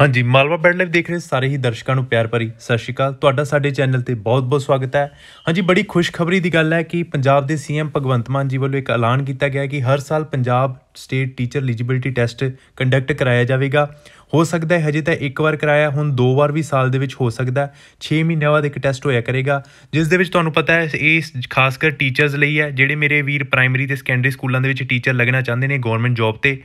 ਹਾਂਜੀ Malwa band live ਦੇਖ ਰਹੇ ਸਾਰੇ ਹੀ ਦਰਸ਼ਕਾਂ ਨੂੰ ਪਿਆਰ ਭਰੀ ਸਤਿ ਸ਼੍ਰੀ ਅਕਾਲ ਤੁਹਾਡਾ ਸਾਡੇ ਚੈਨਲ ਤੇ ਬਹੁਤ-ਬਹੁਤ ਸਵਾਗਤ ਹੈ ਹਾਂਜੀ ਬੜੀ ਖੁਸ਼ਖਬਰੀ ਦੀ ਗੱਲ ਹੈ ਕਿ ਪੰਜਾਬ ਦੇ ਸੀਐਮ ਭਗਵੰਤ ਮਾਨ ਜੀ ਵੱਲੋਂ ਇੱਕ ਐਲਾਨ ਕੀਤਾ ਗਿਆ ਕਿ ਹਰ ਸਾਲ Punjab state teacher eligibility test conduct ਕਰਾਇਆ ਜਾਵੇਗਾ ਹੋ ਸਕਦਾ ਹੈ ਹਜੇ ਤਾਂ ਇੱਕ ਵਾਰ ਕਰਾਇਆ ਹੁਣ ਦੋ ਵਾਰ ਵੀ ਸਾਲ ਦੇ ਵਿੱਚ ਹੋ ਸਕਦਾ 6 ਮਹੀਨਿਆਂ ਬਾਅਦ ਇੱਕ ਟੈਸਟ ਹੋਇਆ ਕਰੇਗਾ ਜਿਸ ਦੇ ਵਿੱਚ ਤੁਹਾਨੂੰ ਪਤਾ ਹੈ ਇਹ ਖਾਸ ਕਰ ਟੀਚਰਸ ਲਈ ਹੈ ਜਿਹੜੇ ਮੇਰੇ ਵੀਰ ਪ੍ਰਾਇਮਰੀ ਤੇ ਸੈਕੰਡਰੀ ਸਕੂਲਾਂ ਦੇ ਵਿੱਚ ਟੀਚਰ ਲੱਗਣਾ ਚਾਹੁੰਦੇ ਨੇ ਗਵਰਨਮੈਂਟ ਜੌਬ ਤੇ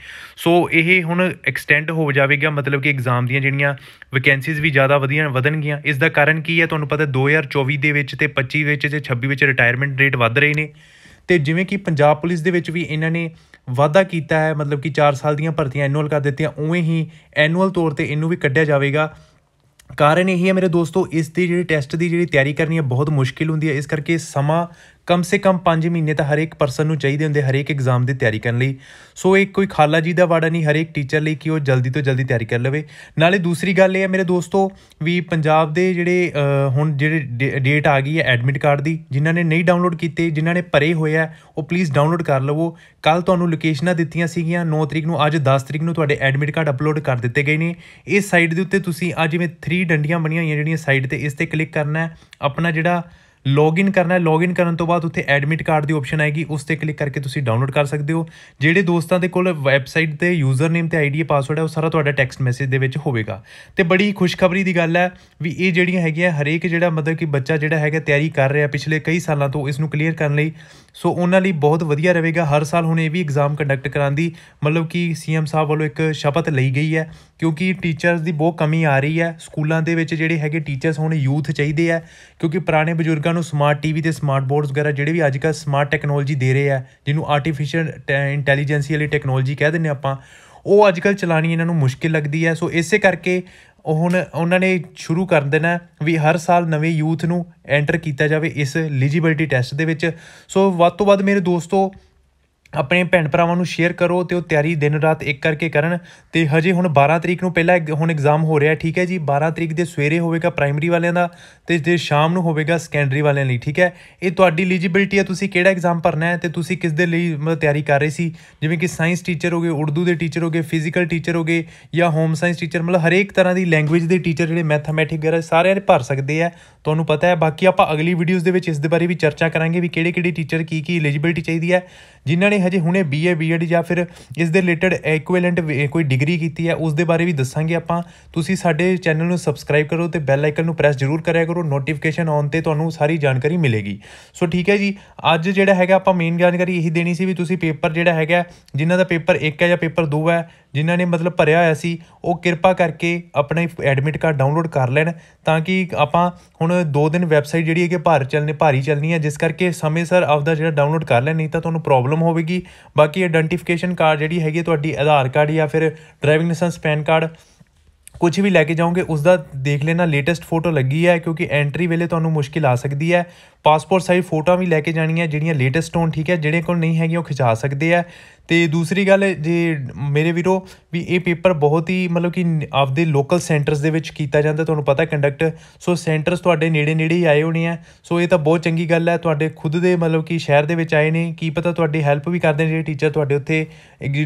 ਸੋ ਇਹ ਹੁਣ ਐਕਸਟੈਂਡ ਹੋ ਜਾਵੇਗਾ ਮਤਲਬ ਕਿ ਐਗਜ਼ਾਮ ਦੀਆਂ ਜਿਹੜੀਆਂ ਵੈਕੈਂਸੀਜ਼ ਵੀ ਜ਼ਿਆਦਾ ਵਧੀਆਂ ਵਧਣਗੀਆਂ ਇਸ ਦਾ ਕਾਰਨ ਕੀ ਹੈ ਤੁਹਾਨੂੰ ਪਤਾ 2024 ਦੇ ਵਿੱਚ ਤੇ 25 ਵਿੱਚ ਤੇ 26 ਵਿੱਚ ਰਿਟਾਇਰਮੈਂਟ ਰੇਟ ਵੱਧ ਰਹੇ ਨੇ ਤੇ ਜਿਵੇਂ ਕਿ ਪੰਜਾਬ ਪੁਲਿਸ ਦੇ ਵਿੱਚ ਵੀ ਇਹਨਾਂ ਨੇ ਵਾਅਦਾ ਕੀਤਾ ਹੈ ਮਤਲਬ ਕਿ 4 ਸਾਲ ਦੀਆਂ ਭਰਤੀਆਂ ਐਨੂਅਲ ਕਰ ਦਿੱਤੀਆਂ ਉਵੇਂ ਹੀ ਐਨੂਅਲ ਤੌਰ ਤੇ ਇਹਨੂੰ ਵੀ ਕੱਢਿਆ ਜਾਵੇਗਾ ਕਾਰਨ ਇਹ ਹੀ ਹੈ ਮੇਰੇ ਦੋਸਤੋ ਇਸ ਦੀ ਜਿਹੜੀ ਟੈਸਟ ਦੀ ਜਿਹੜੀ ਤਿਆਰੀ ਕਰਨੀ ਹੈ ਬਹੁਤ ਮੁਸ਼ਕਿਲ ਹੁੰਦੀ ਹੈ ਇਸ ਕਰਕੇ ਸਮਾਂ ਕਮ ਸੇ ਕਮ 5 ਮਹੀਨੇ ਤਾਂ ਹਰੇਕ ਪਰਸਨ ਨੂੰ ਚਾਹੀਦੇ ਹੁੰਦੇ ਹਰੇਕ ਐਗਜ਼ਾਮ ਦੀ ਤਿਆਰੀ ਕਰਨ ਲਈ ਸੋ ਇਹ ਕੋਈ ਖਾਲਾ ਜੀ ਦਾ ਵਾੜਾ ਨਹੀਂ ਹਰੇਕ ਟੀਚਰ ਲਈ ਕਿ ਉਹ ਜਲਦੀ ਤੋਂ ਜਲਦੀ ਤਿਆਰੀ ਕਰ ਲਵੇ ਨਾਲੇ ਦੂਸਰੀ ਗੱਲ ਇਹ ਹੈ ਮੇਰੇ ਦੋਸਤੋ ਵੀ ਪੰਜਾਬ ਦੇ ਜਿਹੜੇ ਹੁਣ ਜਿਹੜੇ ਡੇਟ ਆ ਗਈ ਹੈ ਐਡਮਿਟ ਕਾਰਡ ਦੀ ਜਿਨ੍ਹਾਂ ਨੇ ਨਹੀਂ ਡਾਊਨਲੋਡ ਕੀਤੇ ਜਿਨ੍ਹਾਂ ਨੇ ਭਰੇ ਹੋਏ ਆ ਉਹ ਪਲੀਜ਼ ਡਾਊਨਲੋਡ ਕਰ ਲਵੋ ਕੱਲ ਤੁਹਾਨੂੰ ਲੋਕੇਸ਼ਨਾਂ ਦਿੱਤੀਆਂ ਸੀਗੀਆਂ 9 ਤਰੀਕ ਨੂੰ ਅੱਜ 10 ਤਰੀਕ ਨੂੰ ਤੁਹਾਡੇ ਐਡਮਿਟ ਕਾਰਡ ਅਪਲੋਡ ਕਰ ਦਿੱਤੇ ਗਏ ਨੇ ਇਸ ਸਾਈਟ ਦੇ ਉੱਤੇ ਤੁਸੀਂ ਆ ਜਿਵੇਂ 3 ਡੰਡੀਆਂ ਬਣੀਆਂ ਹੋਈਆਂ ਜਿਹੜੀਆਂ ਸਾਈਟ ਤੇ ਇਸ ਤੇ ਕਲਿੱਕ ਕਰਨਾ ਹੈ ਆਪਣਾ ਜਿਹੜਾ ਲੌਗਇਨ ਕਰਨਾ ਹੈ ਲੌਗਇਨ ਕਰਨ ਤੋਂ ਬਾਅਦ ਉੱਥੇ ਐਡਮਿਟ ਕਾਰਡ ਦੀ ਆਪਸ਼ਨ ਆਏਗੀ ਉਸ ਤੇ ਕਲਿੱਕ ਕਰਕੇ ਤੁਸੀਂ ਡਾਊਨਲੋਡ ਕਰ ਸਕਦੇ ਹੋ ਜਿਹੜੇ ਦੋਸਤਾਂ ਦੇ ਕੋਲ ਵੈਬਸਾਈਟ ਤੇ ਯੂਜ਼ਰ ਨੇਮ ਤੇ ਆਈਡੀ ਪਾਸਵਰਡ ਹੈ ਉਹ ਸਾਰਾ ਤੁਹਾਡਾ ਟੈਕਸਟ ਮੈਸੇਜ ਦੇ ਵਿੱਚ ਹੋਵੇਗਾ ਤੇ ਬੜੀ ਖੁਸ਼ਖਬਰੀ ਦੀ ਗੱਲ ਹੈ ਵੀ ਇਹ ਜਿਹੜੀਆਂ ਹੈਗੀਆਂ ਹਰੇਕ ਜਿਹੜਾ ਮਤਲਬ ਕਿ ਬੱਚਾ ਜਿਹੜਾ ਹੈਗਾ ਤਿਆਰੀ ਕਰ ਰਿਹਾ ਪਿਛਲੇ ਕਈ ਸਾਲਾਂ ਤੋਂ ਇਸ ਨੂੰ ਕਲੀਅਰ ਕਰਨ ਲਈ ਸੋ ਉਹਨਾਂ ਲਈ ਬਹੁਤ ਵਧੀਆ ਰਹੇਗਾ ਹਰ ਸਾਲ ਹੁਣ ਇਹ ਵੀ ਐਗਜ਼ਾਮ ਕੰਡਕਟ ਕਰਾਂ ਦੀ ਮਤਲਬ ਕਿ ਸੀਐਮ ਸਾਹਿਬ ਵੱਲੋਂ ਇੱਕ ਸ਼ਪਤ ਲਈ ਗਈ ਹੈ ਕਿਉਂਕਿ ਟੀਚਰਸ ਦੀ ਬਹੁਤ ਕਮੀ ਆ ਰਹੀ ਹੈ ਸਕੂਲਾਂ ਦੇ ਵਿੱਚ ਜਿਹੜੇ ਹੈਗੇ ਟੀਚਰਸ ਹੁਣ ਯੂਥ ਚਾਹੀਦੇ ਆ ਕਿਉਂਕਿ ਪੁਰਾਣੇ ਬਜ਼ੁਰਗਾਂ ਨੂੰ ਸਮਾਰਟ ਟੀਵੀ ਤੇ ਸਮਾਰਟ ਬੋਰਡਸ ਵਗੈਰਾ ਜਿਹੜੇ ਵੀ ਅੱਜਕੱਲ ਸਮਾਰਟ ਟੈਕਨੋਲੋਜੀ ਦੇ ਰਹੇ ਆ ਜਿਹਨੂੰ ਆਰਟੀਫੀਸ਼ੀਅਲ ਇੰਟੈਲੀਜੈਂਸੀ ਵਾਲੀ ਟੈਕਨੋਲੋਜੀ ਕਹਿ ਦਿੰਨੇ ਆਪਾਂ ਉਹ ਅੱਜਕੱਲ ਚਲਾਣੀ ਇਹਨਾਂ ਨੂੰ ਮੁਸ਼ਕਿਲ ਲੱਗਦੀ ਹੈ ਸੋ ਇਸੇ ਕਰਕੇ ਹੁਣ ਉਹਨਾਂ ਨੇ ਸ਼ੁਰੂ ਕਰ ਦੇਣਾ ਵੀ ਹਰ ਸਾਲ ਨਵੇਂ ਯੂਥ ਨੂੰ ਐਂਟਰ ਕੀਤਾ ਜਾਵੇ ਇਸ ਐਲੀਜੀਬਿਲਟੀ ਟੈਸਟ ਦੇ ਵਿੱਚ ਸੋ ਵੱਧ ਤੋਂ ਵੱਧ ਮੇਰੇ ਦੋਸਤੋ ਆਪਣੇ ਭੈਣ ਭਰਾਵਾਂ ਨੂੰ ਸ਼ੇਅਰ ਕਰੋ ਤੇ ਉਹ ਤਿਆਰੀ ਦਿਨ ਰਾਤ ਇੱਕ ਕਰਕੇ ਕਰਨ ਤੇ ਹਜੇ ਹੁਣ 12 ਤਰੀਕ ਨੂੰ ਪਹਿਲਾ ਹੁਣ ਐਗਜ਼ਾਮ ਹੋ ਰਿਹਾ ਠੀਕ ਹੈ ਜੀ 12 ਤਰੀਕ ਦੇ ਸਵੇਰੇ ਹੋਵੇਗਾ ਪ੍ਰਾਇਮਰੀ ਵਾਲਿਆਂ ਦਾ ਤੇ ਜੇ ਸ਼ਾਮ ਨੂੰ ਹੋਵੇਗਾ ਸੈਕੰਡਰੀ ਵਾਲਿਆਂ ਲਈ ਠੀਕ ਹੈ ਇਹ ਤੁਹਾਡੀ ਐਲੀਜੀਬਿਲਟੀ ਹੈ ਤੁਸੀਂ ਕਿਹੜਾ ਐਗਜ਼ਾਮ ਭਰਨਾ ਹੈ ਤੇ ਤੁਸੀਂ ਕਿਸ ਦੇ ਲਈ ਮਤਲਬ ਤਿਆਰੀ ਕਰ ਰਹੇ ਸੀ ਜਿਵੇਂ ਕਿ ਸਾਇੰਸ ਟੀਚਰ ਹੋਗੇ ਉਰਦੂ ਦੇ ਟੀਚਰ ਹੋਗੇ ਫਿਜ਼ੀਕਲ ਟੀਚਰ ਹੋਗੇ ਜਾਂ ਹੋਮ ਸਾਇੰਸ ਟੀਚਰ ਮਤਲਬ ਹਰੇਕ ਤਰ੍ਹਾਂ ਦੀ ਲੈਂਗੁਏਜ ਦੇ ਟੀਚਰ ਜਿਹੜੇ ਮੈਥਮੈਟਿਕ ਵਗੈਰਾ ਸਾਰੇ ਭਰ ਸਕਦੇ ਆ ਤੁਹਾਨੂੰ ਪਤਾ ਹੈ ਬਾਕੀ ਆਪਾਂ ਅਗਲੀ ਵੀਡੀਓਜ਼ ਦੇ ਵਿੱਚ ਇਸ ਦੇ ਬਾਰੇ ਵੀ ਚਰਚਾ ਕਰਾਂਗੇ ਵੀ ਕਿਹੜੇ ਕਿਹੜੇ ਟੀਚਰ ਕੀ ਕੀ ਐਲੀਜੀਬਿਲਟੀ ਚਾਹੀਦੀ ਹੈ ਜਿਨ੍ਹਾਂ ਨੇ ਹਜੇ ਹੁਣੇ ਬੀਏ ਬੀਐਡ ਜਾਂ ਫਿਰ ਇਸ ਦੇ ਰਿਲੇਟਡ ਇਕੁਇਵਲੈਂਟ ਕੋਈ ਡਿਗਰੀ ਕੀਤੀ ਹੈ ਉਸ ਦੇ ਬਾਰੇ ਵੀ ਦੱਸਾਂਗੇ ਆਪਾਂ ਤੁਸੀਂ ਸਾਡੇ ਚੈਨਲ ਨੂੰ ਸਬਸਕ੍ਰਾਈਬ ਕਰੋ ਤੇ ਬੈਲ ਆਈਕਨ ਨੂੰ ਪ੍ਰੈਸ ਜ਼ਰੂਰ ਕਰਿਆ ਕਰੋ ਨੋਟੀਫਿਕੇਸ਼ਨ ਆਨ ਤੇ ਤੁਹਾਨੂੰ ਸਾਰੀ ਜਾਣਕਾਰੀ ਮਿਲੇਗੀ ਸੋ ਠੀਕ ਹੈ ਜੀ ਅੱਜ ਜਿਹੜਾ ਹੈਗਾ ਆਪਾਂ ਮੇਨ ਜਾਣਕਾਰੀ ਇਹੀ ਦੇਣੀ ਸੀ ਵੀ ਤੁਸੀਂ ਪੇਪਰ ਜਿਹੜਾ ਹੈਗਾ ਜਿਨ੍ਹਾਂ ਦਾ ਪੇਪਰ 1 ਹੈ ਜਾਂ ਪੇਪਰ 2 ਹੈ ਜਿਨ੍ਹਾਂ ਨੇ ਮਤਲਬ ਭਰਿਆ ਹੋਇਆ ਸੀ ਉਹ ਕਿਰਪਾ ਕਰਕੇ ਆਪਣਾ ਐਡਮਿਟ ਕਾਰਡ ਡਾਊਨਲੋਡ ਕਰ ਲੈਣ ਤਾਂ ਕਿ ਆਪਾਂ ਹੁਣ 2 ਦਿਨ ਵੈਬਸਾਈਟ ਜਿਹੜੀ ਹੈ ਕਿ ਭਾਰ ਚੱਲਨੇ ਭਾਰੀ ਚੱਲਨੀ ਹੈ ਜਿਸ ਕਰਕੇ ਸਮੇਂ ਸਰ ਆਪਦਾ ਜਿਹੜਾ ਡਾਊਨਲੋਡ ਕਰ ਲੈਣ ਨਹੀਂ ਤਾਂ ਤੁਹਾਨੂੰ ਪ੍ਰੋਬਲਮ ਹੋਵੇਗੀ ਬਾਕੀ ਆਇਡੈਂਟੀਫਿਕੇਸ਼ਨ ਕਾਰਡ ਜਿਹੜੀ ਹੈਗੀ ਤੁਹਾਡੀ ਆਧਾਰ ਕਾਰਡ ਜਾਂ ਫਿਰ ਡਰਾਈਵਿੰਗ ਲਾਇਸੈਂਸ ਪੈਨ ਕਾਰਡ ਕੁਝ ਵੀ ਲੈ ਕੇ ਜਾਓਗੇ ਉਸ ਦਾ ਦੇਖ ਲੈਣਾ ਲੇਟੈਸਟ ਫੋਟੋ ਲੱਗੀ ਹੈ ਕਿਉਂਕਿ ਐਂਟਰੀ ਵੇਲੇ ਤੁਹਾਨੂੰ ਮੁਸ਼ਕਿਲ ਆ ਸਕਦੀ ਹੈ ਪਾਸਪੋਰਟ ਸਾਈਜ਼ ਫੋਟੋਆਂ ਵੀ ਲੈ ਕੇ ਜਾਣੀਆਂ ਜਿਹੜੀਆਂ ਲੇਟੈਸਟ ਹੋਣ ਠੀਕ ਹੈ ਜਿਹੜੇ ਕੋਲ ਨਹੀਂ ਹੈਗੀਆਂ ਉਹ ਖਿਚਾ ਸਕਦੇ ਆ ਤੇ ਦੂਸਰੀ ਗੱਲ ਜੇ ਮੇਰੇ ਵੀਰੋ ਵੀ ਇਹ ਪੇਪਰ ਬਹੁਤ ਹੀ ਮਤਲਬ ਕਿ ਆਪਦੇ ਲੋਕਲ ਸੈਂਟਰਸ ਦੇ ਵਿੱਚ ਕੀਤਾ ਜਾਂਦਾ ਤੁਹਾਨੂੰ ਪਤਾ ਕੰਡਕਟ ਸੋ ਸੈਂਟਰਸ ਤੁਹਾਡੇ ਨੇੜੇ ਨੇੜੇ ਹੀ ਆਏ ਹੋਣੇ ਆ ਸੋ ਇਹ ਤਾਂ ਬਹੁਤ ਚੰਗੀ ਗੱਲ ਹੈ ਤੁਹਾਡੇ ਖੁਦ ਦੇ ਮਤਲਬ ਕਿ ਸ਼ਹਿਰ ਦੇ ਵਿੱਚ ਆਏ ਨੇ ਕੀ ਪਤਾ ਤੁਹਾਡੀ ਹੈਲਪ ਵੀ ਕਰਦੇ ਨੇ ਜਿਹੜੇ ਟੀਚਰ ਤੁਹਾਡੇ ਉੱਥੇ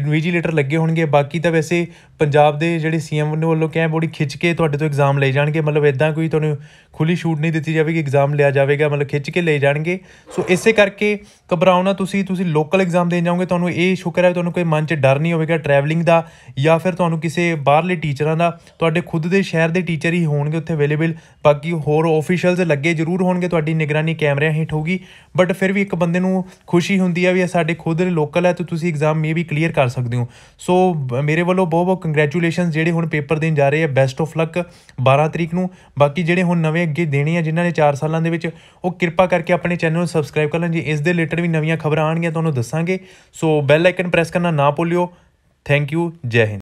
ਵਿਜੀਲੇਟਰ ਲੱਗੇ ਹੋਣਗੇ ਬਾਕੀ ਤਾਂ ਵੈਸੇ ਪੰਜਾਬ ਦੇ ਜਿਹੜੇ ਸੀਐਮ ਨੇ ਵੱਲੋਂ ਕਹਿ ਬੋੜੀ ਖਿੱਚ ਕੇ ਤੁਹਾਡੇ ਤੋਂ ਐਗਜ਼ਾਮ ਲੈ ਜਾਣਗੇ ਮਤਲਬ ਇਦਾਂ ਕੋਈ ਤੁਹਾਨੂੰ ਖੁੱਲੀ ਛੂਟ ਨਹੀਂ ਦਿੱਤੀ ਜਾਵੇਗੀ ਐਗਜ਼ਾਮ ਲਿਆ ਜਾਵੇਗਾ ਮਤਲਬ ਖਿੱਚ ਕੇ ਲੈ ਜਾਣਗੇ ਸੋ ਇਸੇ ਕਰਕੇ ਘਬਰਾਉਣਾ ਤੁਸੀਂ ਤੁਸੀਂ ਲੋਕਲ ਐਗਜ਼ਾਮ ਦੇਣ ਜਾਓਗੇ ਤੁਹਾਨੂੰ ਇਹ ਸ਼ੁਕਰ ਹੈ ਤੁਹਾਨੂੰ ਕੋਈ ਮਨ 'ਚ ਡਰ ਨਹੀਂ ਹੋਵੇਗਾ ਟਰੈਵਲਿੰਗ ਦਾ ਜਾਂ ਫਿਰ ਤੁਹਾਨੂੰ ਕਿਸੇ ਬਾਹਰਲੇ ਟੀਚਰਾਂ ਦਾ ਤੁਹਾਡੇ ਖੁਦ ਦੇ ਸ਼ਹਿਰ ਦੇ ਟੀਚਰ ਹੀ ਹੋਣਗੇ ਉੱਥੇ ਅਵੇਲੇਬਲ ਬਾਕੀ ਹੋਰ ਆਫੀਸ਼ੀਅਲਸ ਲੱਗੇ ਜ਼ਰੂਰ ਹੋਣਗੇ ਤੁਹਾਡੀ ਨਿਗਰਾਨੀ ਕੈਮਰਿਆਂ ਹੇਠ ਹੋਗੀ ਬਟ ਫਿਰ ਵੀ ਇੱਕ ਬੰਦੇ ਨੂੰ ਖੁਸ਼ੀ ਹੁੰਦੀ ਹੈ ਵੀ ਸਾਡੇ ਖੁਦ ਦੇ ਲੋਕਲ ਹੈ ਤੇ ਤੁਸੀਂ ਐਗਜ਼ਾਮ ਮੇ ਵੀ ਕਲੀਅਰ ਕਰ ਸਕਦੇ ਹੋ ਸੋ ਮੇਰੇ ਵੱਲੋਂ ਬਹੁਤ ਬਹੁਤ ਕੰਗ੍ਰੈਚੁਲੇਸ਼ਨਸ ਜਿਹੜੇ ਹੁਣ ਪੇਪਰ ਦੇਣ ਜਾ ਰਹੇ ਆ ਬੈਸਟ ਆਫ ਲੱਕ 12 ਤਰੀਕ ਨੂੰ ਬਾਕੀ ਜਿਹੜੇ ਹੁਣ ਨਵੇਂ ਅੱਗੇ ਦੇਣੇ ਆ ਜਿਨ੍ਹਾਂ ਨੇ 4 ਸਾਲਾਂ ਦੇ ਵਿੱਚ ਉਹ ਕਿਰਪਾ ਕਿਰਪਾ ਕਰਕੇ ਆਪਣੇ ਚੈਨਲ ਨੂੰ ਸਬਸਕ੍ਰਾਈਬ ਕਰ ਲੈਣ ਜੀ ਇਸ ਦੇ ਰਿਲੇਟਡ ਵੀ ਨਵੀਆਂ ਖਬਰਾਂ ਆਣਗੀਆਂ ਤੁਹਾਨੂੰ ਦੱਸਾਂਗੇ ਸੋ ਬੈਲ ਆਈਕਨ ਪ੍ਰੈਸ ਕਰਨਾ ਨਾ ਭੁੱਲਿਓ ਥੈਂਕ ਯੂ ਜੈ ਹਿੰਦ